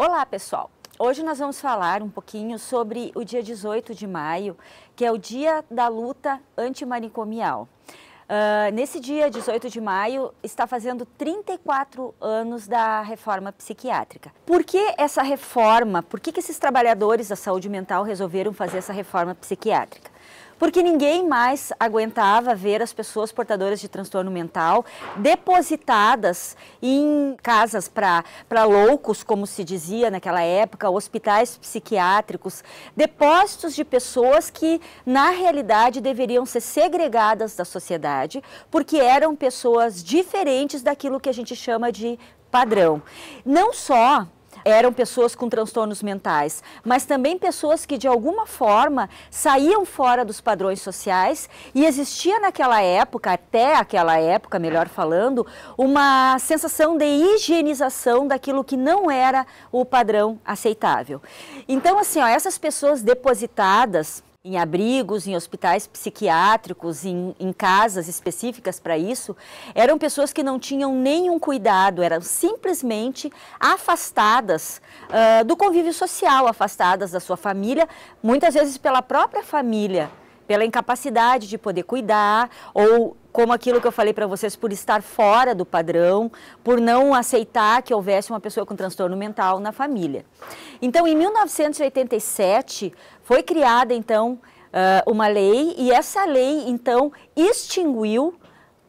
Olá, pessoal. Hoje nós vamos falar um pouquinho sobre o dia 18 de maio, que é o dia da luta antimanicomial. Uh, nesse dia 18 de maio, está fazendo 34 anos da reforma psiquiátrica. Por que essa reforma? Por que, que esses trabalhadores da saúde mental resolveram fazer essa reforma psiquiátrica? porque ninguém mais aguentava ver as pessoas portadoras de transtorno mental depositadas em casas para loucos, como se dizia naquela época, hospitais psiquiátricos, depósitos de pessoas que, na realidade, deveriam ser segregadas da sociedade, porque eram pessoas diferentes daquilo que a gente chama de padrão. Não só eram pessoas com transtornos mentais, mas também pessoas que de alguma forma saíam fora dos padrões sociais e existia naquela época, até aquela época, melhor falando, uma sensação de higienização daquilo que não era o padrão aceitável. Então, assim, ó, essas pessoas depositadas em abrigos, em hospitais psiquiátricos, em, em casas específicas para isso, eram pessoas que não tinham nenhum cuidado, eram simplesmente afastadas uh, do convívio social, afastadas da sua família, muitas vezes pela própria família pela incapacidade de poder cuidar ou como aquilo que eu falei para vocês, por estar fora do padrão, por não aceitar que houvesse uma pessoa com transtorno mental na família. Então, em 1987, foi criada, então, ah, uma lei, e essa lei, então, extinguiu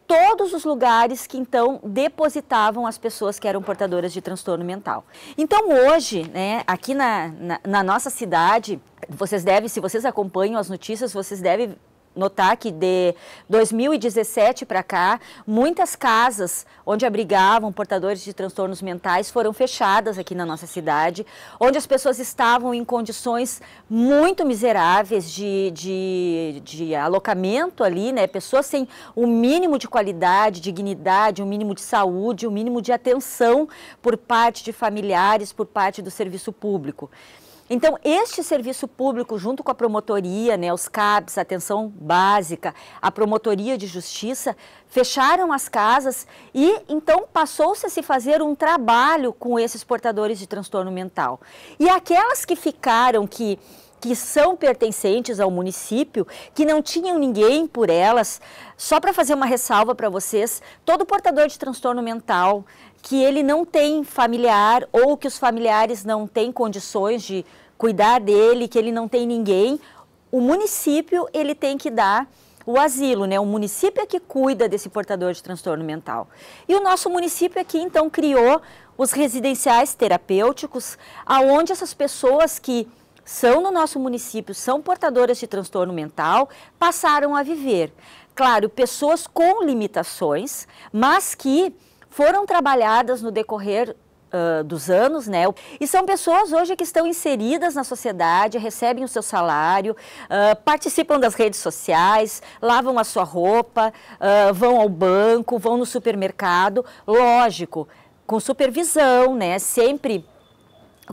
todos os lugares que então depositavam as pessoas que eram portadoras de transtorno mental. Então hoje, né, aqui na, na, na nossa cidade, vocês devem, se vocês acompanham as notícias, vocês devem notar que de 2017 para cá, muitas casas onde abrigavam portadores de transtornos mentais foram fechadas aqui na nossa cidade, onde as pessoas estavam em condições muito miseráveis de, de, de alocamento ali, né? Pessoas sem o mínimo de qualidade, dignidade, o mínimo de saúde, o mínimo de atenção por parte de familiares, por parte do serviço público. Então, este serviço público, junto com a promotoria, né, os CAPs, a atenção básica, a promotoria de justiça, fecharam as casas e então passou-se a se fazer um trabalho com esses portadores de transtorno mental. E aquelas que ficaram, que que são pertencentes ao município, que não tinham ninguém por elas. Só para fazer uma ressalva para vocês, todo portador de transtorno mental que ele não tem familiar ou que os familiares não têm condições de cuidar dele, que ele não tem ninguém, o município ele tem que dar o asilo, né? O município é que cuida desse portador de transtorno mental. E o nosso município aqui então criou os residenciais terapêuticos, aonde essas pessoas que são no nosso município, são portadoras de transtorno mental, passaram a viver. Claro, pessoas com limitações, mas que foram trabalhadas no decorrer Uh, dos anos, né? E são pessoas hoje que estão inseridas na sociedade, recebem o seu salário, uh, participam das redes sociais, lavam a sua roupa, uh, vão ao banco, vão no supermercado, lógico, com supervisão, né? Sempre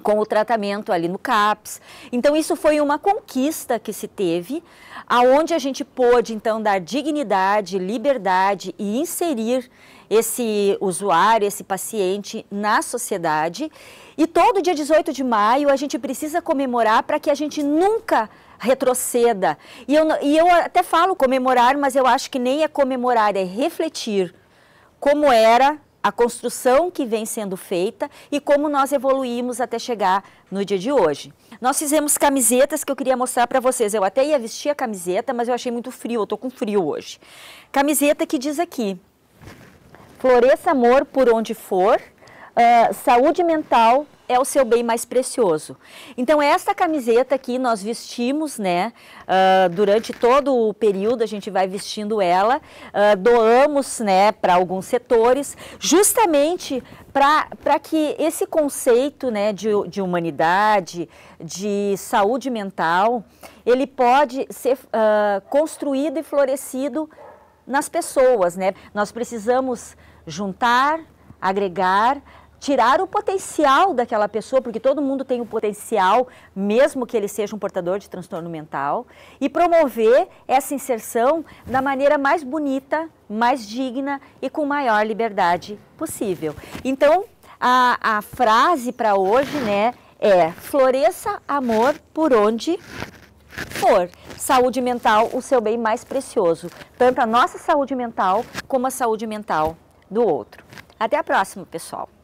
com o tratamento ali no CAPS. Então isso foi uma conquista que se teve, aonde a gente pôde então dar dignidade, liberdade e inserir esse usuário, esse paciente na sociedade. E todo dia 18 de maio a gente precisa comemorar para que a gente nunca retroceda. E eu, e eu até falo comemorar, mas eu acho que nem é comemorar, é refletir como era a construção que vem sendo feita e como nós evoluímos até chegar no dia de hoje. Nós fizemos camisetas que eu queria mostrar para vocês. Eu até ia vestir a camiseta, mas eu achei muito frio, eu tô com frio hoje. Camiseta que diz aqui: Floresça amor por onde for, uh, saúde mental é o seu bem mais precioso. Então, esta camiseta aqui nós vestimos, né? Uh, durante todo o período a gente vai vestindo ela, uh, doamos, né, para alguns setores, justamente para que esse conceito né, de, de humanidade, de saúde mental, ele pode ser uh, construído e florescido nas pessoas, né? Nós precisamos juntar, agregar, tirar o potencial daquela pessoa, porque todo mundo tem um potencial, mesmo que ele seja um portador de transtorno mental, e promover essa inserção da maneira mais bonita, mais digna e com maior liberdade possível. Então, a, a frase para hoje né, é: floresça amor por onde for. Saúde mental, o seu bem mais precioso, tanto a nossa saúde mental como a saúde mental do outro. Até a próxima, pessoal!